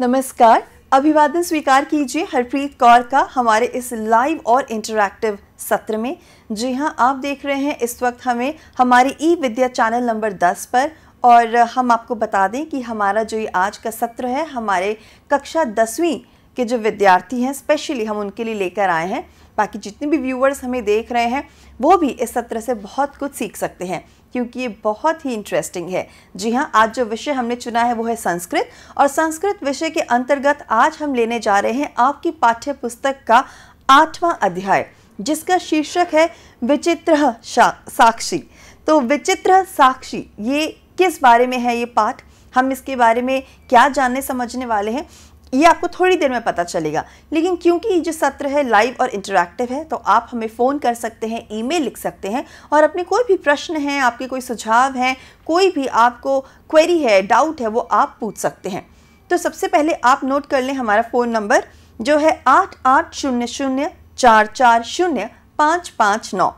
नमस्कार अभिवादन स्वीकार कीजिए हरप्रीत कौर का हमारे इस लाइव और इंटरैक्टिव सत्र में जी हाँ आप देख रहे हैं इस वक्त हमें हमारे ई विद्या चैनल नंबर 10 पर और हम आपको बता दें कि हमारा जो ये आज का सत्र है हमारे कक्षा दसवीं के जो विद्यार्थी हैं स्पेशली हम उनके लिए लेकर आए हैं बाकी जितने भी व्यूवर्स हमें देख रहे हैं वो भी इस सत्र से बहुत कुछ सीख सकते हैं क्योंकि ये बहुत ही इंटरेस्टिंग है जी हाँ आज जो विषय हमने चुना है वो है संस्कृत और संस्कृत विषय के अंतर्गत आज हम लेने जा रहे हैं आपकी पाठ्य पुस्तक का आठवां अध्याय जिसका शीर्षक है विचित्र साक्षी तो विचित्र साक्षी ये किस बारे में है ये पाठ हम इसके बारे में क्या जानने समझने वाले हैं ये आपको थोड़ी देर में पता चलेगा लेकिन क्योंकि ये जो सत्र है लाइव और इंटरेक्टिव है तो आप हमें फ़ोन कर सकते हैं ईमेल लिख सकते हैं और अपने कोई भी प्रश्न हैं आपके कोई सुझाव हैं कोई भी आपको क्वेरी है डाउट है वो आप पूछ सकते हैं तो सबसे पहले आप नोट कर लें हमारा फ़ोन नंबर जो है आठ आठ शून्य शून्य चार चार शून्य पाँच पाँच नौ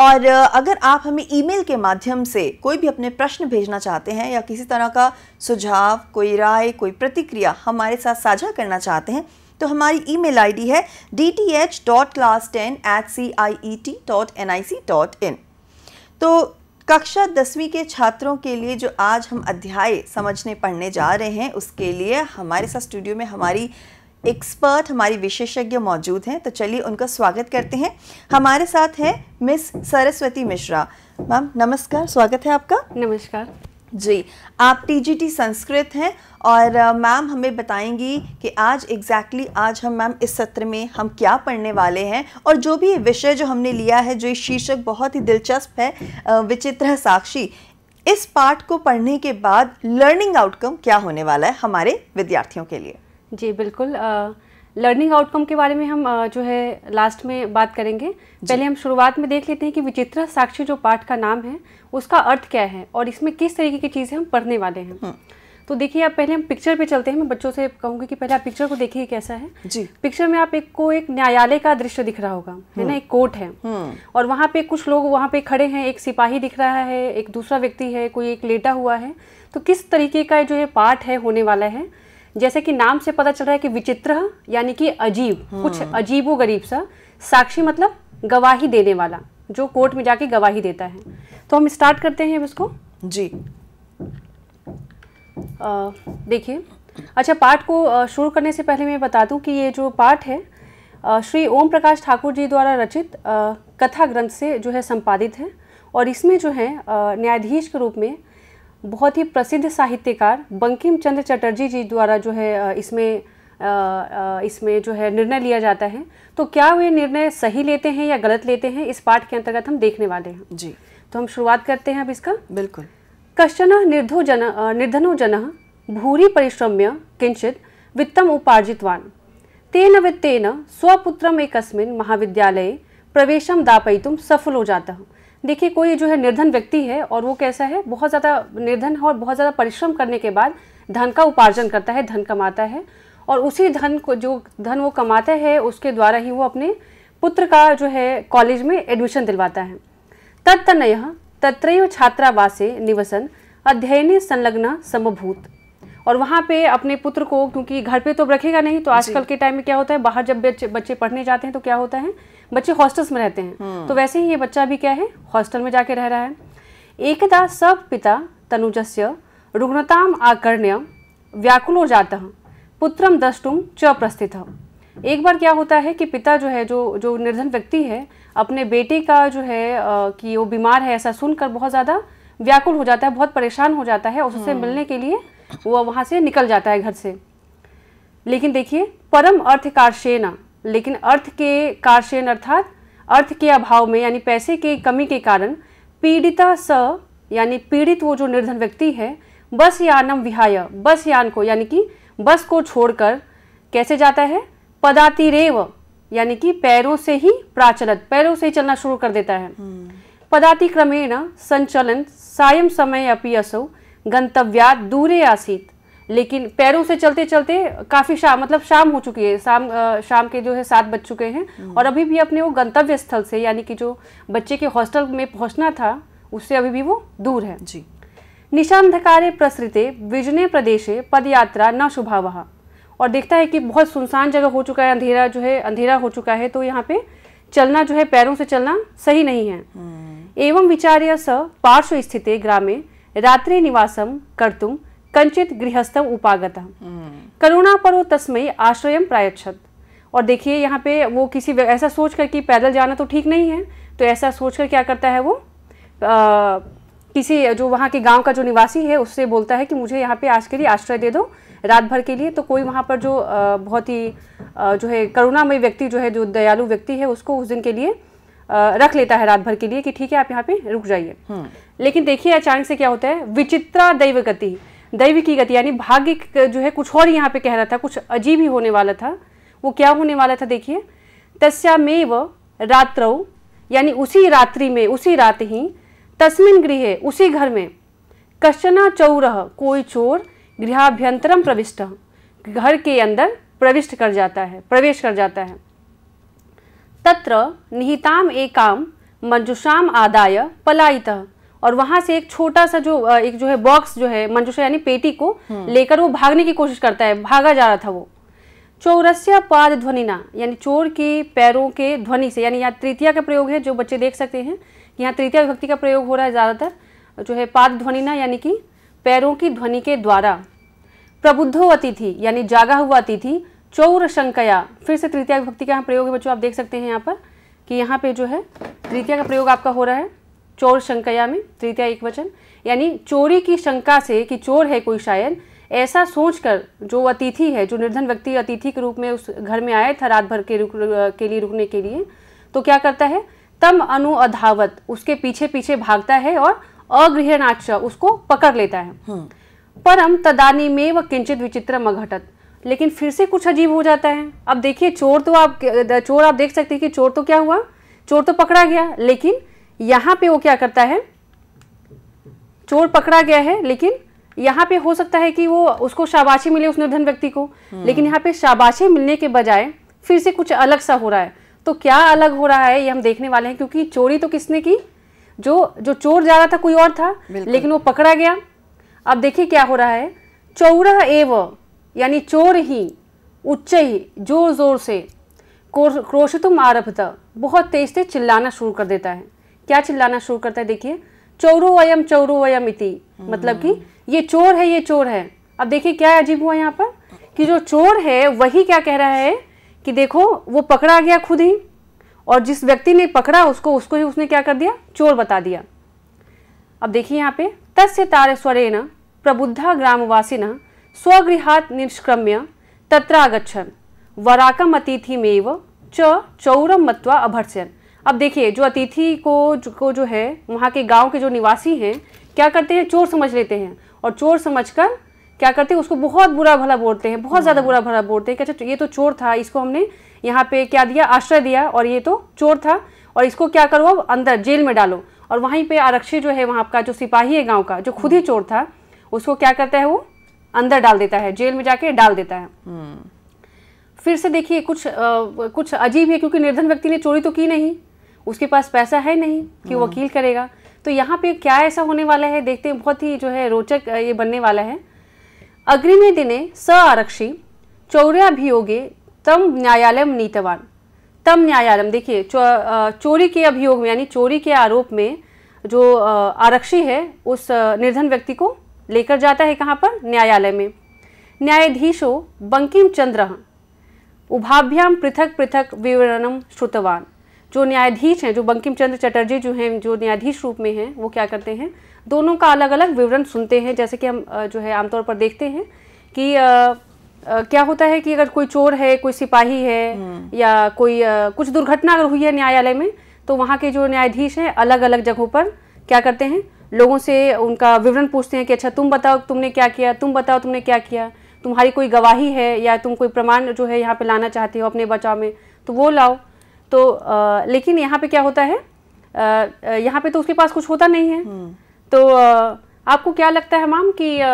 और अगर आप हमें ईमेल के माध्यम से कोई भी अपने प्रश्न भेजना चाहते हैं या किसी तरह का सुझाव कोई राय कोई प्रतिक्रिया हमारे साथ साझा करना चाहते हैं तो हमारी ईमेल आईडी है D T H dot class ten at C I E T dot N I C dot in तो कक्षा दसवीं के छात्रों के लिए जो आज हम अध्याय समझने पढ़ने जा रहे हैं उसके लिए हमारे साथ स्टूडियो में हमारी एक्सपर्ट हमारी विशेषज्ञ मौजूद हैं तो चलिए उनका स्वागत करते हैं हमारे साथ है मिस सरस्वती मिश्रा मैम नमस्कार स्वागत है आपका नमस्कार जी आप टीजीटी संस्कृत हैं और मैम हमें बताएंगी कि आज एग्जैक्टली exactly आज हम मैम इस सत्र में हम क्या पढ़ने वाले हैं और जो भी विषय जो हमने लिया है जो शीर्षक बहुत ही दिलचस्प है विचित्र साक्षी इस पाठ को पढ़ने के बाद लर्निंग आउटकम क्या होने वाला है हमारे विद्यार्थियों के लिए जी बिल्कुल लर्निंग आउटकम के बारे में हम जो है लास्ट में बात करेंगे पहले हम शुरुआत में देख लेते हैं कि विचित्र साक्षी जो पाठ का नाम है उसका अर्थ क्या है और इसमें किस तरीके की चीज़ें हम पढ़ने वाले हैं हाँ। तो देखिए आप पहले हम पिक्चर पे चलते हैं मैं बच्चों से कहूँगी कि पहले आप पिक्चर को देखिए कैसा है जी पिक्चर में आप एक को एक न्यायालय का दृश्य दिख रहा होगा है ना हाँ। एक कोर्ट है हाँ। और वहाँ पे कुछ लोग वहाँ पे खड़े हैं एक सिपाही दिख रहा है एक दूसरा व्यक्ति है कोई एक लेटा हुआ है तो किस तरीके का जो है पाठ है होने वाला है जैसे कि नाम से पता चल रहा है कि विचित्र यानी कि अजीब हाँ। कुछ अजीबो गरीब सा साक्षी मतलब गवाही देने वाला जो कोर्ट में जाके गवाही देता है तो हम स्टार्ट करते हैं इसको जी देखिए अच्छा पाठ को शुरू करने से पहले मैं बता दूं कि ये जो पाठ है श्री ओम प्रकाश ठाकुर जी द्वारा रचित कथा ग्रंथ से जो है संपादित है और इसमें जो है न्यायाधीश के रूप में बहुत ही प्रसिद्ध साहित्यकार बंकिम चंद्र चटर्जी जी द्वारा जो है इसमें इसमें जो है निर्णय लिया जाता है तो क्या वे निर्णय सही लेते हैं या गलत लेते हैं इस पाठ के अंतर्गत हम देखने वाले हैं जी तो हम शुरुआत करते हैं अब इसका बिल्कुल कश्चन निर्धो जन निर्धनो जन भूरी परिश्रम्य किंचित वित्तम उपार्जितवान तेन वित्तेन स्वपुत्रम एकस्मिन् महाविद्यालय प्रवेशम दापयितुम सफल हो जाता है देखिए कोई जो है निर्धन व्यक्ति है और वो कैसा है बहुत ज़्यादा निर्धन है और बहुत ज़्यादा परिश्रम करने के बाद धन का उपार्जन करता है धन कमाता है और उसी धन को जो धन वो कमाता है उसके द्वारा ही वो अपने पुत्र का जो है कॉलेज में एडमिशन दिलवाता है तत्तनय तत्र छात्रावासे निवसन अध्ययने संलग्न समभूत और वहाँ पे अपने पुत्र को क्योंकि घर पे तो रखेगा नहीं तो आजकल के टाइम में क्या होता है बाहर जब बच्चे बच्चे पढ़ने जाते हैं तो क्या होता है बच्चे हॉस्टल्स में रहते हैं हम्म। तो वैसे ही ये बच्चा भी क्या है हॉस्टल में जाके रह रहा है एकदा सब पिता तनुजस्य रुग्णताम आकर्ण्य व्याकुलो जाता पुत्रम दस्टुम च प्रस्थित एक बार क्या होता है कि पिता जो है जो जो निर्धन व्यक्ति है अपने बेटे का जो है आ, कि वो बीमार है ऐसा सुनकर बहुत ज़्यादा व्याकुल हो जाता है बहुत परेशान हो जाता है और उससे हम्म। मिलने के लिए वह वहाँ से निकल जाता है घर से लेकिन देखिए परम अर्थ कारशेना लेकिन अर्थ के कारशेन अर्थात अर्थ के अभाव में यानी पैसे की कमी के कारण पीड़िता स यानी पीड़ित वो जो निर्धन व्यक्ति है बस यानम विहाय बस यान को यानी कि बस को छोड़कर कैसे जाता है पदातिरेव यानी कि पैरों से ही प्राचलत पैरों से ही चलना शुरू कर देता है हम्म। पदातिक्रमेण संचलन सायम समय अपी असो गंतव्या दूरे आसीत लेकिन पैरों से चलते चलते काफ़ी शाम मतलब शाम हो चुकी है शाम शाम के जो है सात बज चुके हैं हम्म। और अभी भी अपने वो गंतव्य स्थल से यानी कि जो बच्चे के हॉस्टल में पहुंचना था उससे अभी भी वो दूर है जी निशांधकारे प्रसृते विजने प्रदेशे पदयात्रा न शुभा वहा और देखता है कि बहुत सुनसान जगह हो चुका है अंधेरा जो है अंधेरा हो चुका है तो यहाँ पे चलना जो है पैरों से चलना सही नहीं है हम्म। एवं विचार्य स पार्श्व स्थित ग्रामे रात्रि निवासम कर्त कंचित गृहस्थम उपागत हम्म। करुणा परो तस्मय आश्रय प्रायछत और देखिए यहाँ पे वो किसी ऐसा सोच कर कि पैदल जाना तो ठीक नहीं है तो ऐसा सोच कर क्या करता है वो आ, किसी जो वहाँ के गांव का जो निवासी है उससे बोलता है कि मुझे यहाँ पे आज के लिए आश्रय दे दो रात भर के लिए तो कोई वहाँ पर जो बहुत ही जो है करुणामय व्यक्ति जो है जो दयालु व्यक्ति है उसको उस दिन के लिए रख लेता है रात भर के लिए कि ठीक है आप यहाँ पे रुक जाइए हम्म। लेकिन देखिए अचानक से क्या होता है विचित्रा दैव गति दैव की गति यानी भाग्य जो है कुछ और यहाँ पे कह रहा था कुछ अजीब ही होने वाला था वो क्या होने वाला था देखिए तस्यामेव रात्रौ यानी उसी रात्रि में उसी रात ही तस्मिन गृह उसी घर में कश्चना चौरह कोई चोर गृहाभ्यंतरम प्रविष्ट घर के अंदर प्रविष्ट कर जाता है प्रवेश कर जाता है तत्र निहिताम एकाम मंजुषाम आदाय पलायिता और वहां से एक छोटा सा जो एक जो है बॉक्स जो है मंजूषा यानी पेटी को हम्म। लेकर वो भागने की कोशिश करता है भागा जा रहा था वो चौरस्या पाद ध्वनिना यानी चोर के पैरों के ध्वनि से यानी यहाँ तृतीया का प्रयोग है जो बच्चे देख सकते हैं कि यहाँ तृतीय विभक्ति का प्रयोग हो रहा है ज़्यादातर जो है पाद ध्वनिना यानी कि पैरों की ध्वनि के द्वारा प्रबुद्धो अतिथि यानी जागा हुआ अतिथि चौर शंकया फिर से तृतीय विभक्ति का यहाँ प्रयोग है बच्चों आप देख सकते हैं यहाँ पर कि यहाँ पे जो है तृतीय का प्रयोग आपका हो रहा है चोर शंकया में तृतीय एक वचन यानी चोरी की शंका से कि चोर है कोई शायद ऐसा सोचकर जो अतिथि है जो निर्धन व्यक्ति अतिथि के रूप में उस घर में आया था रात भर के रुक के लिए रुकने के लिए तो क्या करता है तम अनु अधावत उसके पीछे पीछे भागता है और अगृहनाच उसको पकड़ लेता है हम्म। परम तदानी में वह किंचित विचित्र मघटत लेकिन फिर से कुछ अजीब हो जाता है अब देखिए चोर तो आप चोर आप देख सकते हैं कि चोर तो क्या हुआ चोर तो पकड़ा गया लेकिन यहाँ पे वो क्या करता है चोर पकड़ा गया है लेकिन यहाँ पे हो सकता है कि वो उसको शाबाशी मिले उस निर्धन व्यक्ति को हम्म। लेकिन यहाँ पे शाबाशी मिलने के बजाय फिर से कुछ अलग सा हो रहा है तो क्या अलग हो रहा है ये हम देखने वाले हैं क्योंकि चोरी तो किसने की जो जो चोर जा रहा था कोई और था लेकिन वो पकड़ा गया अब देखिए क्या हो रहा है चौरा एव यानी चोर ही उच्च ही जोर जोर से क्रोशतुम आरभ बहुत तेज से चिल्लाना शुरू कर देता है क्या चिल्लाना शुरू करता है देखिए चोरू वयम चोरू वयम इति मतलब कि ये चोर है ये चोर है अब देखिए क्या अजीब हुआ यहाँ पर कि जो चोर है वही क्या कह रहा है कि देखो वो पकड़ा गया खुद ही और जिस व्यक्ति ने पकड़ा उसको उसको ही उसने क्या कर दिया चोर बता दिया अब देखिए यहाँ पे तस्य स्वरे न प्रबुद्धा ग्रामवासी न स्वगृहात निष्क्रम्य तत्रागछन वराकम अतिथिमेव च चौरम मत्वा अभर्स्यन अब देखिए जो अतिथि को जो, को जो है वहाँ के गांव के जो निवासी हैं क्या करते हैं चोर समझ लेते हैं और चोर समझकर क्या करते हैं उसको बहुत बुरा भला बोलते हैं बहुत ज़्यादा हाँ। बुरा भला बोलते हैं कि अच्छा ये तो चोर था इसको हमने यहाँ पे क्या दिया आश्रय दिया और ये तो चोर था और इसको क्या करो अब अंदर जेल में डालो और वहीं पर आरक्षी जो है वहाँ का जो सिपाही है गाँव का जो खुद ही हम्म। चोर था उसको क्या करता है वो अंदर डाल देता है जेल में जाके डाल देता है हम्म। फिर से देखिए कुछ आ, कुछ अजीब है क्योंकि निर्धन व्यक्ति ने चोरी तो की नहीं उसके पास पैसा है नहीं कि हाँ। वकील करेगा तो यहाँ पे क्या ऐसा होने वाला है देखते हैं बहुत ही जो है रोचक ये बनने वाला है अग्रिमे दिने स आरक्षी चौर्याभियोगे तम न्यायालय नीतवान तम न्यायालय देखिए चोरी के अभियोग में यानी चोरी के आरोप में जो आरक्षी है उस निर्धन व्यक्ति को लेकर जाता है कहाँ पर न्यायालय में न्यायाधीशो बंकिम चंद्र उभाभ्याम पृथक पृथक विवरणम श्रुतवान जो न्यायाधीश हैं जो बंकिम चंद्र चटर्जी जो हैं जो न्यायाधीश रूप में हैं वो क्या करते हैं दोनों का अलग अलग विवरण सुनते हैं जैसे कि हम जो है आमतौर पर देखते हैं कि आ, आ, क्या होता है कि अगर कोई चोर है कोई सिपाही है हम्म। या कोई आ, कुछ दुर्घटना अगर हुई है न्यायालय में तो वहाँ के जो न्यायाधीश हैं अलग अलग जगहों पर क्या करते हैं लोगों से उनका विवरण पूछते हैं कि अच्छा तुम बताओ तुमने क्या किया तुम बताओ तुमने क्या किया तुम्हारी कोई गवाही है या तुम कोई प्रमाण जो है यहाँ पे लाना चाहते हो अपने बचाव में तो वो लाओ तो आ, लेकिन यहाँ पे क्या होता है यहाँ पे तो उसके पास कुछ होता नहीं है हम्म। तो आ, आपको क्या लगता है मैम कि आ,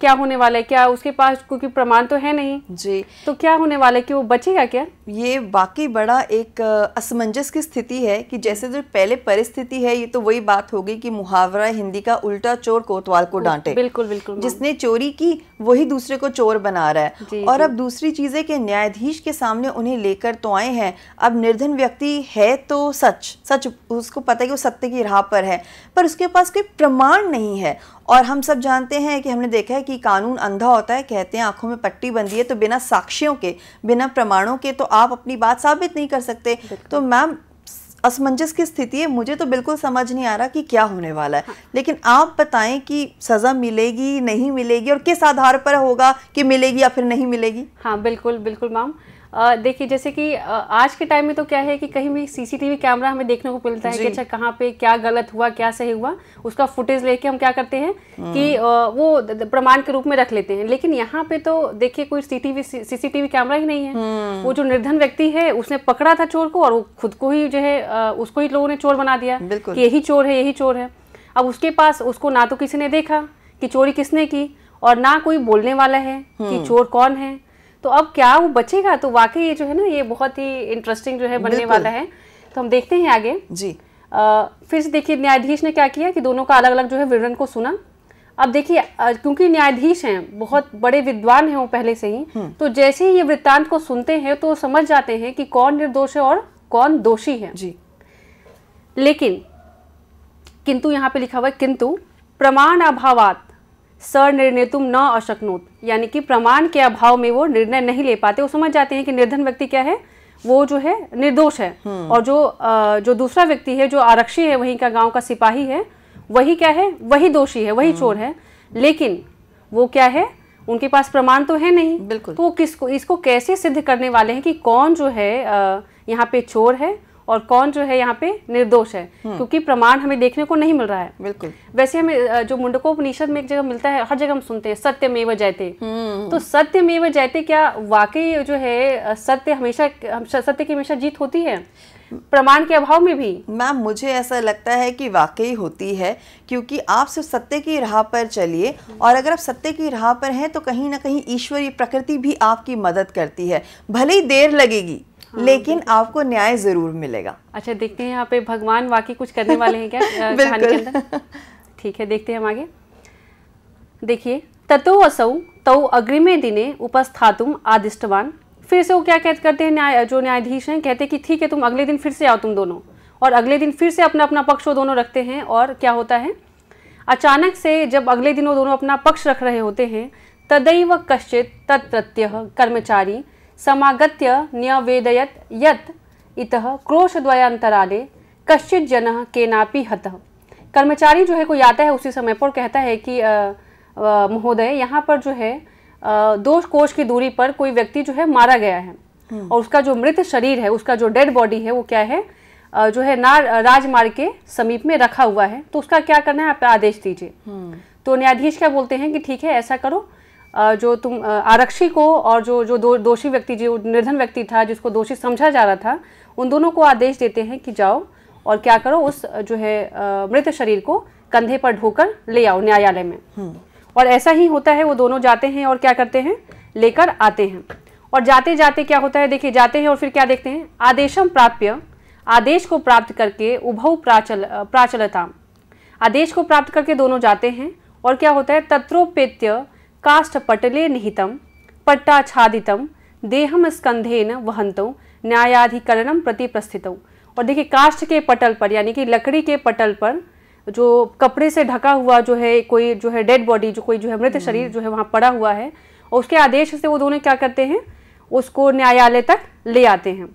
क्या होने वाला है क्या उसके पास क्योंकि प्रमाण तो है नहीं जी तो क्या होने वाला है कि वो बचेगा क्या ये वाकई बड़ा एक असमंजस की स्थिति है कि जैसे जो पहले परिस्थिति है ये तो वही बात गई कि मुहावरा हिंदी का उल्टा चोर कोतवाल को डांटे बिल्कुल बिल्कुल जिसने चोरी की वही दूसरे को चोर बना रहा है और अब दूसरी चीज़ है कि न्यायाधीश के सामने उन्हें लेकर तो आए हैं अब निर्धन व्यक्ति है तो सच सच उसको पता है कि वो सत्य की राह पर है पर उसके पास कोई प्रमाण नहीं है और हम सब जानते हैं कि हमने देखा है कि कानून अंधा होता है कहते हैं आंखों में पट्टी बंदी है तो बिना साक्ष्यों के बिना प्रमाणों के तो आप अपनी बात साबित नहीं कर सकते तो मैम असमंजस की स्थिति है मुझे तो बिल्कुल समझ नहीं आ रहा कि क्या होने वाला है हाँ। लेकिन आप बताएं कि सज़ा मिलेगी नहीं मिलेगी और किस आधार पर होगा कि मिलेगी या फिर नहीं मिलेगी हाँ बिल्कुल बिल्कुल मैम देखिए जैसे कि आज के टाइम में तो क्या है कि कहीं भी सीसीटीवी कैमरा हमें देखने को मिलता है कि अच्छा कहाँ पे क्या गलत हुआ क्या सही हुआ उसका फुटेज लेके हम क्या करते हैं हम्म। कि वो प्रमाण के रूप में रख लेते हैं लेकिन यहाँ पे तो देखिए कोई सीटीवी सीसीटीवी कैमरा ही नहीं है हम्म। वो जो निर्धन व्यक्ति है उसने पकड़ा था चोर को और वो खुद को ही जो है उसको ही लोगों ने चोर बना दिया कि यही चोर है यही चोर है अब उसके पास उसको ना तो किसी ने देखा कि चोरी किसने की और ना कोई बोलने वाला है कि हम्म। चोर कौन है तो अब क्या वो बचेगा तो वाकई ये जो है ना ये बहुत ही इंटरेस्टिंग जो है बनने वाला है तो हम देखते हैं आगे जी आ, फिर से देखिए न्यायाधीश ने क्या किया कि दोनों का अलग अलग जो है विवरण को सुना अब देखिए क्योंकि न्यायाधीश हैं बहुत बड़े विद्वान हैं वो पहले से ही हम्म। तो जैसे ही ये वृत्तांत को सुनते हैं तो समझ जाते हैं कि कौन निर्दोष है और कौन दोषी है जी लेकिन किंतु यहाँ पे लिखा हुआ है किंतु प्रमाण अभावात तुम न अशक्नोत यानी कि प्रमाण के अभाव में वो निर्णय नहीं ले पाते वो समझ जाते हैं कि निर्धन व्यक्ति क्या है वो जो है निर्दोष है हम्म। और जो आ, जो दूसरा व्यक्ति है जो आरक्षी है वहीं का गांव का सिपाही है वही क्या है वही दोषी है वही हम्म। चोर है लेकिन वो क्या है उनके पास प्रमाण तो है नहीं बिल्कुल तो किसको इसको कैसे सिद्ध करने वाले हैं कि कौन जो है यहाँ पे चोर है और कौन जो है यहाँ पे निर्दोष है हम्म। क्योंकि प्रमाण हमें देखने को नहीं मिल रहा है बिल्कुल वैसे हमें जो मुंडकोपनिषद में एक जगह मिलता है हर जगह हम सुनते हैं सत्य में जयते हम्म। तो सत्य में जयते क्या वाकई जो है सत्य हमेशा सत्य की हमेशा जीत होती है प्रमाण के अभाव में भी मैम मुझे ऐसा लगता है कि वाकई होती है क्योंकि आप सिर्फ सत्य की राह पर चलिए और अगर आप सत्य की राह पर हैं तो कहीं ना कहीं ईश्वरीय प्रकृति भी आपकी मदद करती है भले ही देर लगेगी हाँ, लेकिन आपको न्याय जरूर मिलेगा अच्छा देखते हैं यहाँ पे भगवान वाकई कुछ करने वाले हैं क्या कहानी के अंदर ठीक है देखते हैं हम आगे देखिए ततो असौ तौ अग्रिमे दिने उपस्थातुम आदिष्टवान फिर से वो क्या कहते करते हैं न्याय जो न्यायाधीश हैं कहते हैं कि ठीक है तुम अगले दिन फिर से आओ तुम दोनों और अगले दिन फिर से अपना अपना पक्ष वो दोनों रखते हैं और क्या होता है अचानक से जब अगले दिन वो दोनों अपना पक्ष रख रहे होते हैं तदैव कश्चित तत्प्रत्यय कर्मचारी समागत्य न्यवेदयत इत क्रोश क्रोशद्वयांतराले कश्चित जन के नापी हत कर्मचारी जो है कोई आता है उसी समय पर कहता है कि महोदय यहाँ पर जो है दो कोष की दूरी पर कोई व्यक्ति जो है मारा गया है हम्म। और उसका जो मृत शरीर है उसका जो डेड बॉडी है वो क्या है जो है ना राजमार्ग के समीप में रखा हुआ है तो उसका क्या करना है आप आदेश दीजिए हम्म। तो न्यायाधीश क्या बोलते हैं कि ठीक है ऐसा करो जो तुम आरक्षी को और जो जो दो, दोषी व्यक्ति जो निर्धन व्यक्ति था जिसको दोषी समझा जा रहा था उन दोनों को आदेश देते हैं कि जाओ और क्या करो उस जो है मृत शरीर को कंधे पर ढोकर ले आओ न्यायालय में हम्म। और ऐसा ही होता है वो दोनों जाते हैं और क्या करते हैं लेकर आते हैं और जाते जाते क्या होता है देखिए जाते हैं और फिर क्या देखते हैं आदेशम प्राप्य आदेश को प्राप्त करके उभव प्राचल प्राचलता आदेश को प्राप्त करके दोनों जाते हैं और क्या होता है तत्रोपेत्य काष्ठपटले निहित पट्टाच्छादितं देहम स्कंधेन वहंतों न्यायाधिकरणम प्रति प्रस्थितों और देखिए काष्ठ के पटल पर यानी कि लकड़ी के पटल पर जो कपड़े से ढका हुआ जो है कोई जो है डेड बॉडी जो कोई जो है मृत शरीर हम्म। जो है वहाँ पड़ा हुआ है और उसके आदेश से वो दोनों क्या करते हैं उसको न्यायालय तक ले आते हैं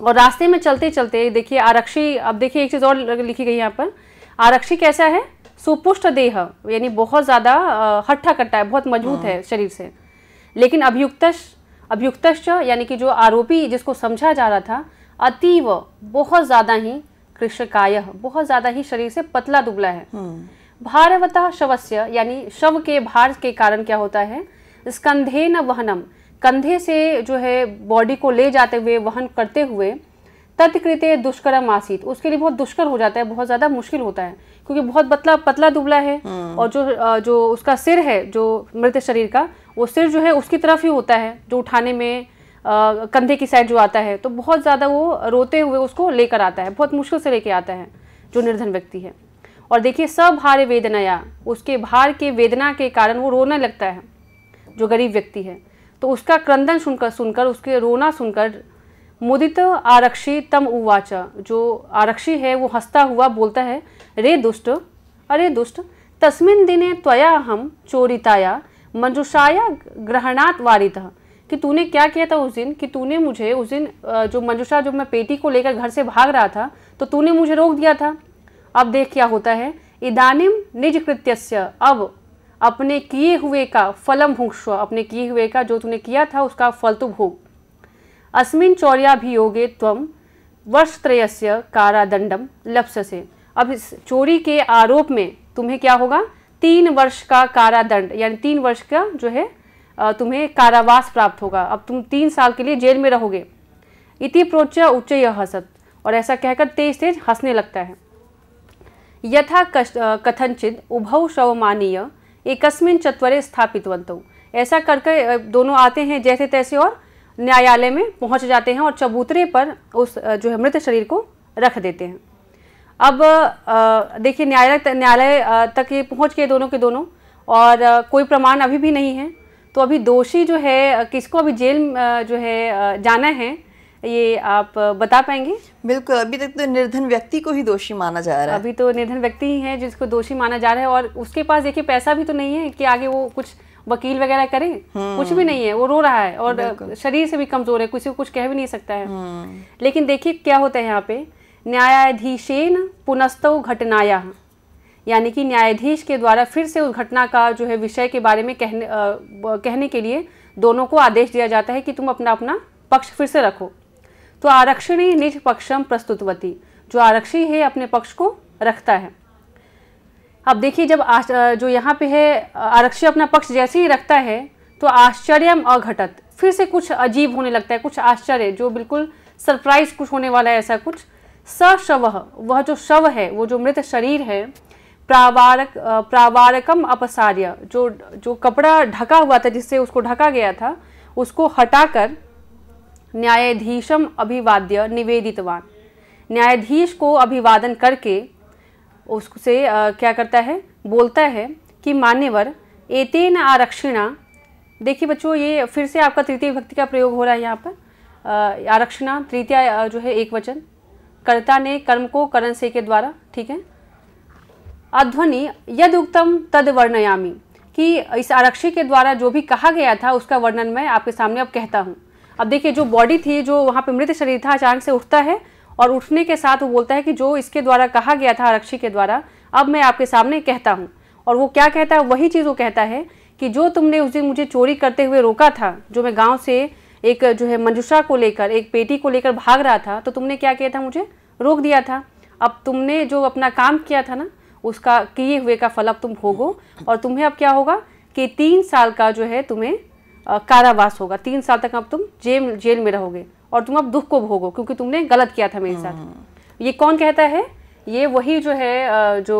और रास्ते में चलते चलते देखिए आरक्षी अब देखिए एक चीज़ और लिखी गई यहाँ पर आरक्षी कैसा है सुपुष्ट देह यानी बहुत ज़्यादा हट्ठा कट्टा है बहुत मजबूत हाँ। है शरीर से लेकिन अभियुक्त अभियुक्त यानी कि जो आरोपी जिसको समझा जा रहा था अतीव बहुत ज़्यादा ही कृषकाय बहुत ज़्यादा ही शरीर से पतला दुबला है हाँ। भारवता शवस्य यानी शव के भार के कारण क्या होता है स्कंधे न वहनम कंधे से जो है बॉडी को ले जाते हुए वहन करते हुए तत्कृत्य दुष्कर्म आसित उसके लिए बहुत दुष्कर हो जाता है बहुत ज्यादा मुश्किल होता है क्योंकि बहुत पतला पतला दुबला है हम्म। और जो जो उसका सिर है जो मृत शरीर का वो सिर जो है उसकी तरफ ही होता है जो उठाने में कंधे की साइड जो आता है तो बहुत ज़्यादा वो रोते हुए उसको लेकर आता है बहुत मुश्किल से लेके आता है जो निर्धन व्यक्ति है और देखिए सब भार वेदनाया उसके भार के वेदना के कारण वो रोने लगता है जो गरीब व्यक्ति है तो उसका क्रंदन सुनकर सुनकर उसके रोना सुनकर मुदित आरक्षी तम उवाचा जो आरक्षी है वो हंसता हुआ बोलता है रे दुष्ट अरे दुष्ट तस्मिन दिने त्वया हम चोरिताया मंजुषाया ग्रहणात वारित कि तूने क्या किया था उस दिन कि तूने मुझे उस दिन जो मंजुषा जो मैं पेटी को लेकर घर से भाग रहा था तो तूने मुझे रोक दिया था अब देख क्या होता है इदानिम निज कृत्यस्य अब अपने किए हुए का फलम भुक्ष अपने किए हुए का जो तूने किया था उसका फल तो भोग चौरियाभियोगे चौर्याभियोगे त्वम वर्षत्रयस्य कारादंडम से अब इस चोरी के आरोप में तुम्हें क्या होगा तीन वर्ष का कारादंड यानी तीन वर्ष का जो है तुम्हें कारावास प्राप्त होगा अब तुम तीन साल के लिए जेल में रहोगे इति प्रोच्य उच्च यह हसत और ऐसा कहकर तेज तेज हंसने लगता है यथा कथनचित उभौ मानीय एकस्मिन चत्वरे स्थापितवंतौ ऐसा करके दोनों आते हैं जैसे तैसे और न्यायालय में पहुंच जाते हैं और चबूतरे पर उस जो है मृत शरीर को रख देते हैं अब देखिए न्यायालय न्यायालय तक ये पहुँच गए दोनों के दोनों और कोई प्रमाण अभी भी नहीं है तो अभी दोषी जो है किसको अभी जेल जो है जाना है ये आप बता पाएंगे बिल्कुल अभी तक तो निर्धन व्यक्ति को ही दोषी माना जा रहा है अभी तो निर्धन व्यक्ति ही है जिसको दोषी माना जा रहा है और उसके पास देखिए पैसा भी तो नहीं है कि आगे वो कुछ वकील वगैरह करे कुछ भी हम्म। नहीं है वो रो रहा है और शरीर से भी कमजोर है किसी को कुछ कह भी नहीं सकता है हम्म। लेकिन देखिए क्या होता है यहाँ पे न्यायाधीशेन पुनस्तव घटनाया यानी कि न्यायाधीश के द्वारा फिर से उस घटना का जो है विषय के बारे में कहने आ, कहने के लिए दोनों को आदेश दिया जाता है कि तुम अपना अपना पक्ष फिर से रखो तो आरक्षणी निज पक्षम प्रस्तुतवती जो आरक्षी है अपने पक्ष को रखता है अब देखिए जब आश, जो यहाँ पे है आरक्षी अपना पक्ष जैसे ही रखता है तो आश्चर्यम अघटत फिर से कुछ अजीब होने लगता है कुछ आश्चर्य जो बिल्कुल सरप्राइज कुछ होने वाला है ऐसा कुछ सशव वह जो शव है वो जो मृत शरीर है प्रावारक प्रावारकम अपसार्य जो जो कपड़ा ढका हुआ था जिससे उसको ढका गया था उसको हटाकर न्यायाधीशम अभिवाद्य निवेदितवान न्यायाधीश को अभिवादन करके उससे क्या करता है बोलता है कि मान्यवर एतेन आरक्षिणा देखिए बच्चों ये फिर से आपका तृतीय भक्ति का प्रयोग हो रहा है यहाँ पर आरक्षिणा तृतीय जो है एक वचन कर्ता ने कर्म को करण से के द्वारा ठीक है अध्वनि यद उक्तम तद वर्णयामी कि इस आरक्षी के द्वारा जो भी कहा गया था उसका वर्णन मैं आपके सामने अब कहता हूँ अब देखिए जो बॉडी थी जो वहाँ पे मृत शरीर था अचानक से उठता है और उठने के साथ वो बोलता है कि जो इसके द्वारा कहा गया था आरक्षी के द्वारा अब मैं आपके सामने कहता हूँ और वो क्या कहता है वही चीज़ वो कहता है कि जो तुमने उस दिन मुझे चोरी करते हुए रोका था जो मैं गाँव से एक जो है मंजुषा को लेकर एक पेटी को लेकर भाग रहा था तो तुमने क्या किया था मुझे रोक दिया था अब तुमने जो अपना काम किया था ना उसका किए हुए का फल अब तुम भोगो और तुम्हें अब क्या होगा कि तीन साल का जो है तुम्हें कारावास होगा तीन साल तक अब तुम जेल जेल में रहोगे और तुम अब दुख को भोगो क्योंकि तुमने गलत किया था मेरे साथ हम्म। ये कौन कहता है ये वही जो है जो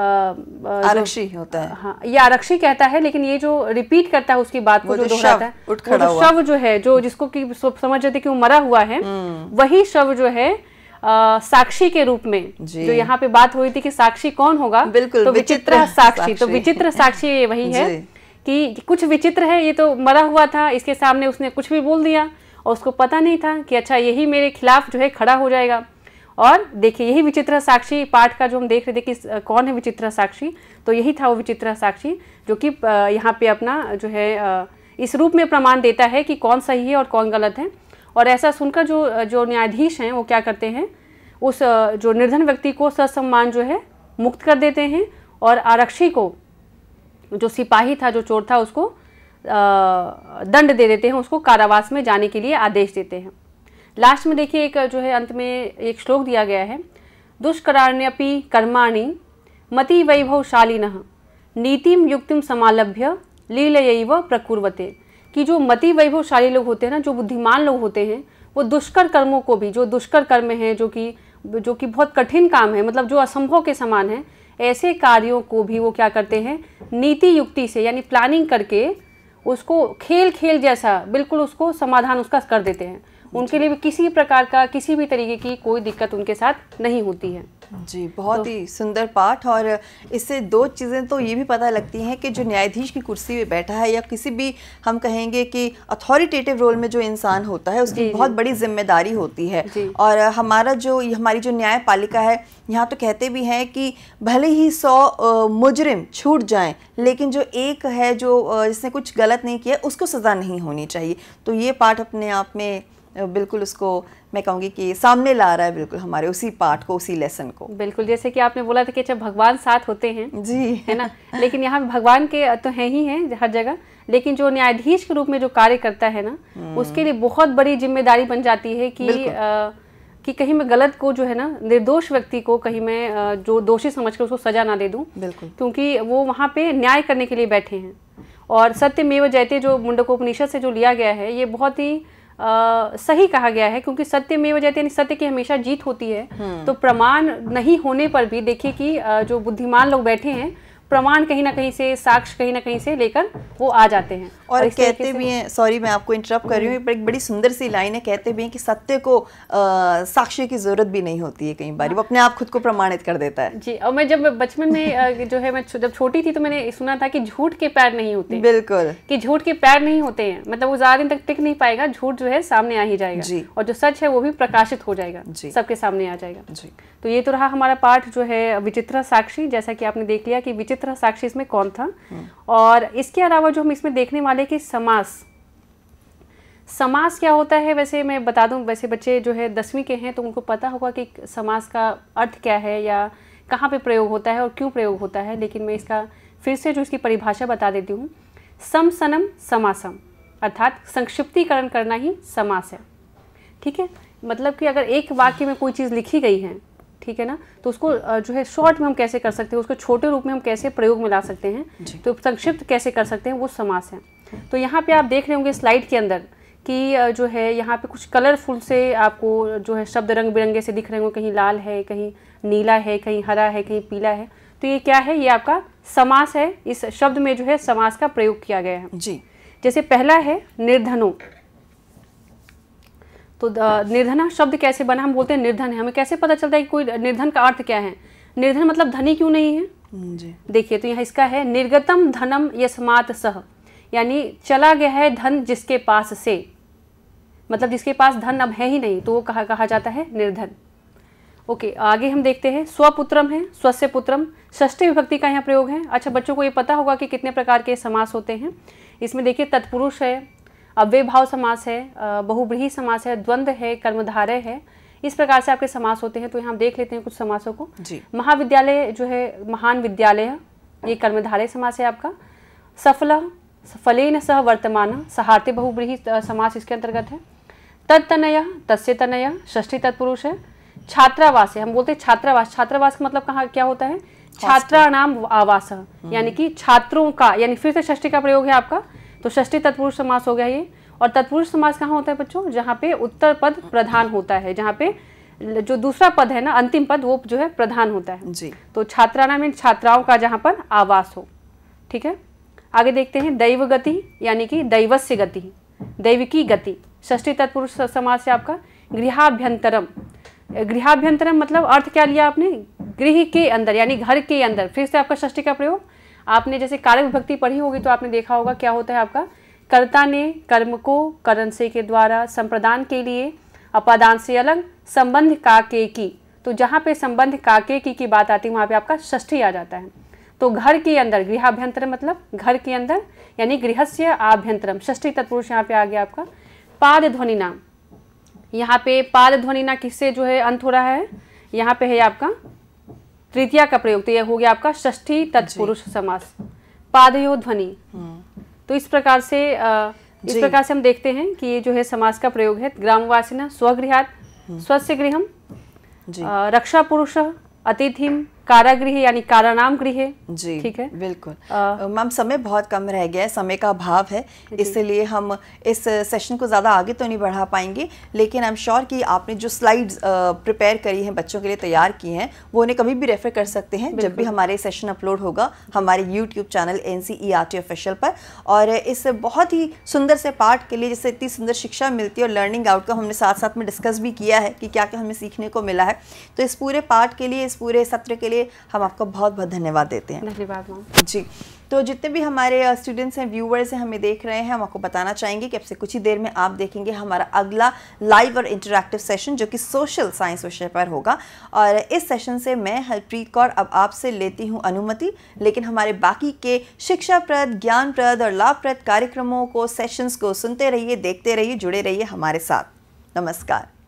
आरक्षी होता है हाँ ये आरक्षी कहता है लेकिन ये जो रिपीट करता है उसकी बात को जो दोहराता है शव जो है जो जिसको कि समझ जाते कि वो मरा हुआ है हम्म। वही शव जो है आ, साक्षी के रूप में जो यहाँ पे बात हुई थी कि साक्षी कौन होगा बिल्कुल तो विचित्र साक्षी तो विचित्र साक्षी वही है कि कुछ विचित्र है ये तो मरा हुआ था इसके सामने उसने कुछ भी बोल दिया और उसको पता नहीं था कि अच्छा यही मेरे खिलाफ जो है खड़ा हो जाएगा और देखिए यही विचित्र साक्षी पाठ का जो हम देख रहे थे कि कौन है विचित्र साक्षी तो यही था वो विचित्र साक्षी जो कि यहाँ पे अपना जो है इस रूप में प्रमाण देता है कि कौन सही है और कौन गलत है और ऐसा सुनकर जो जो न्यायाधीश हैं वो क्या करते हैं उस जो निर्धन व्यक्ति को ससम्मान जो है मुक्त कर देते हैं और आरक्षी को जो सिपाही था जो चोर था उसको दंड दे देते हैं उसको कारावास में जाने के लिए आदेश देते हैं लास्ट में देखिए एक जो है अंत में एक श्लोक दिया गया है दुष्कराण्यपि कर्माणि मति वैभवशालीन नीतिम युक्तिम समालभ्य लीलयैव प्रकुर्वते कि जो मति वैभवशाली लोग होते हैं ना जो बुद्धिमान लोग होते हैं वो दुष्कर कर्मों को भी जो दुष्कर कर्म हैं जो कि जो कि बहुत कठिन काम है मतलब जो असंभव के समान है ऐसे कार्यों को भी वो क्या करते हैं नीति युक्ति से यानी प्लानिंग करके उसको खेल खेल जैसा बिल्कुल उसको समाधान उसका कर देते हैं उनके लिए भी किसी प्रकार का किसी भी तरीके की कोई दिक्कत उनके साथ नहीं होती है जी बहुत तो, ही सुंदर पाठ और इससे दो चीज़ें तो ये भी पता लगती हैं कि जो न्यायाधीश की कुर्सी पे बैठा है या किसी भी हम कहेंगे कि अथॉरिटेटिव रोल में जो इंसान होता है उसकी बहुत बड़ी जिम्मेदारी होती है और हमारा जो हमारी जो न्यायपालिका है यहाँ तो कहते भी हैं कि भले ही सौ मुजरिम छूट जाएं लेकिन जो एक है जो जिसने कुछ गलत नहीं किया उसको सज़ा नहीं होनी चाहिए तो ये पाठ अपने आप में बिल्कुल उसको मैं कहूँगी कि सामने ला रहा है बिल्कुल हमारे उसी पाठ को उसी लेसन को बिल्कुल जैसे कि आपने बोला था कि अच्छा भगवान साथ होते हैं जी है ना लेकिन यहाँ भगवान के तो हैं ही हैं हर जगह लेकिन जो न्यायाधीश के रूप में जो कार्य करता है ना हम्म। उसके लिए बहुत बड़ी जिम्मेदारी बन जाती है कि कि कहीं मैं गलत को जो है ना निर्दोष व्यक्ति को कहीं मैं जो दोषी समझकर उसको सजा ना दे दूं बिल्कुल क्योंकि वो वहाँ पे न्याय करने के लिए बैठे हैं और सत्य मेव जयते जो मुंडकोपनिषद से जो लिया गया है ये बहुत ही आ, सही कहा गया है क्योंकि सत्य में वजह यानी सत्य की हमेशा जीत होती है हम्म। तो प्रमाण नहीं होने पर भी देखिए कि जो बुद्धिमान लोग बैठे हैं प्रमाण कहीं ना कहीं से साक्ष्य कहीं ना कहीं से लेकर वो आ जाते हैं और, और कहते भी हैं सॉरी मैं आपको इंटरप्ट कर रही हूँ एक बड़ी सुंदर सी लाइन है कहते भी हैं कि सत्य को साक्ष्य की जरूरत भी नहीं होती है कई बार वो हाँ। अपने आप खुद को प्रमाणित कर देता है जी और मैं जब बचपन में जो है मैं जब छोटी थी तो मैंने सुना था कि झूठ के पैर नहीं होते बिल्कुल कि झूठ के पैर नहीं होते हैं मतलब वो ज्यादा दिन तक टिक नहीं पाएगा झूठ जो है सामने आ ही जाएगा जी और जो सच है वो भी प्रकाशित हो जाएगा सबके सामने आ जाएगा जी तो ये तो रहा हमारा पाठ जो है विचित्र साक्षी जैसा कि आपने देख लिया कि विचित्र तरह साक्षी इसमें कौन था हम्म। और इसके अलावा जो हम इसमें देखने वाले कि समास समास क्या होता है वैसे मैं बता दूं वैसे बच्चे जो है दसवीं के हैं तो उनको पता होगा कि समास का अर्थ क्या है या कहाँ पे प्रयोग होता है और क्यों प्रयोग होता है लेकिन मैं इसका फिर से जो इसकी परिभाषा बता देती हूँ सम सनम समासम अर्थात संक्षिप्तीकरण करना ही समास है ठीक है मतलब कि अगर एक वाक्य में कोई चीज़ लिखी गई है ठीक है ना तो उसको जो है शॉर्ट में हम कैसे कर सकते हैं उसको छोटे रूप में हम कैसे प्रयोग में ला सकते हैं तो संक्षिप्त कैसे कर सकते हैं वो समास है तो यहाँ पे आप देख रहे होंगे स्लाइड के अंदर कि जो है यहाँ पे कुछ कलरफुल से आपको जो है शब्द रंग बिरंगे से दिख रहे होंगे कहीं लाल है कहीं नीला है कहीं हरा है कहीं पीला है तो ये क्या है ये आपका समास है इस शब्द में जो है समास का प्रयोग किया गया है जी जैसे पहला है निर्धनों तो निर्धना शब्द कैसे बना हम बोलते हैं निर्धन है हमें कैसे पता चलता है कि कोई निर्धन का अर्थ क्या है निर्धन मतलब धनी क्यों नहीं है हम्म, देखिए तो यहाँ इसका है निर्गतम धनम यस्मात सह यानी चला गया है धन जिसके पास से मतलब जिसके पास धन अब है ही नहीं तो वो कहा, कहा जाता है निर्धन ओके आगे हम देखते हैं स्वपुत्रम है स्वस्य पुत्रम षष्ठी विभक्ति का यहाँ प्रयोग है अच्छा बच्चों को ये पता होगा कि कितने प्रकार के समास होते हैं इसमें देखिए तत्पुरुष है अव्यभाव समास है बहुब्रीही समास है द्वंद्व है कर्मधारय है इस प्रकार से आपके समास होते हैं तो यहाँ देख लेते हैं कुछ समासों को महाविद्यालय जो है महान विद्यालय ये कर्मधारय समास है आपका सफल सफलेन सह वर्तमान सहार्ते बहुब्रीही समास इसके अंतर्गत है तत्तनय तस्य तनय षष्ठी तत्पुरुष है छात्रावास है हम बोलते हैं छात्रावास छात्रावास का मतलब कहाँ क्या होता है छात्रा नाम आवास हम्म। यानी कि छात्रों का यानी फिर से षष्ठी का प्रयोग है आपका तो षष्ठी तत्पुरुष समास हो गया ये और तत्पुरुष समास कहाँ होता है बच्चों जहाँ पे उत्तर पद प्रधान होता है जहाँ पे जो दूसरा पद है ना अंतिम पद वो जो है प्रधान होता है जी तो छात्राना मीन छात्राओं का जहाँ पर आवास हो ठीक है आगे देखते हैं दैव गति यानी कि दैवस्य गति दैव की गति षष्ठी तत्पुरुष समास है आपका गृहाभ्यंतरम गृहाभ्यंतरम मतलब अर्थ क्या लिया आपने गृह के अंदर यानी घर के अंदर फिर से आपका षष्ठी का प्रयोग आपने जैसे कारक विभक्ति पढ़ी होगी तो आपने देखा होगा क्या होता है आपका कर्ता ने कर्म को करण से के द्वारा संप्रदान के लिए अपादान से अलग संबंध काके की तो जहाँ पे संबंध काके की की बात आती है वहाँ पे आपका ष्ठी आ जाता है तो घर के अंदर गृहाभ्यंतर मतलब घर के अंदर यानी गृहस्य आभ्यंतरम षष्ठी तत्पुरुष यहाँ पे आ गया आपका पाद ध्वनि नाम यहाँ पे पाद ध्वनि ना किससे जो है अंत हो रहा है यहाँ पे है आपका तृतीया का प्रयोग तो यह हो गया आपका ष्ठी तत्पुरुष समास पादयो ध्वनि हम्म। तो इस प्रकार से इस प्रकार से हम देखते हैं कि ये जो है समास का प्रयोग है ग्रामवासिना स्वगृहात हम्म। स्वस्य गृहम रक्षा पुरुष अतिथिम कारागृह यानी कारानाम गृह जी ठीक है बिल्कुल मैम समय बहुत कम रह गया है समय का अभाव है इसलिए हम इस सेशन को ज़्यादा आगे तो नहीं बढ़ा पाएंगे लेकिन आई एम श्योर कि आपने जो स्लाइड्स प्रिपेयर करी हैं बच्चों के लिए तैयार की हैं वो उन्हें कभी भी रेफ़र कर सकते हैं जब भी हमारे सेशन अपलोड होगा हमारे YouTube channel N C E R T official पर और इस बहुत ही सुंदर से पार्ट के लिए जिससे इतनी सुंदर शिक्षा मिलती है और लर्निंग आउटकम हमने साथ साथ में डिस्कस भी किया है कि क्या क्या हमें सीखने को मिला है तो इस पूरे पार्ट के लिए इस पूरे सत्र के लिए हम आपका बहुत बहुत धन्यवाद देते हैं धन्यवाद मैम जी तो जितने भी हमारे स्टूडेंट्स हैं व्यूवर्स हैं हमें देख रहे हैं हम आपको बताना चाहेंगे कि अब से कुछ ही देर में आप देखेंगे हमारा अगला लाइव और इंटरेक्टिव सेशन जो कि सोशल साइंस विषय पर होगा और इस सेशन से मैं हरप्रीत कौर अब आपसे लेती हूं अनुमति लेकिन हमारे बाकी के शिक्षाप्रद ज्ञानप्रद और लाभप्रद कार्यक्रमों को सेशन्स को सुनते रहिए देखते रहिए जुड़े रहिए हमारे साथ नमस्कार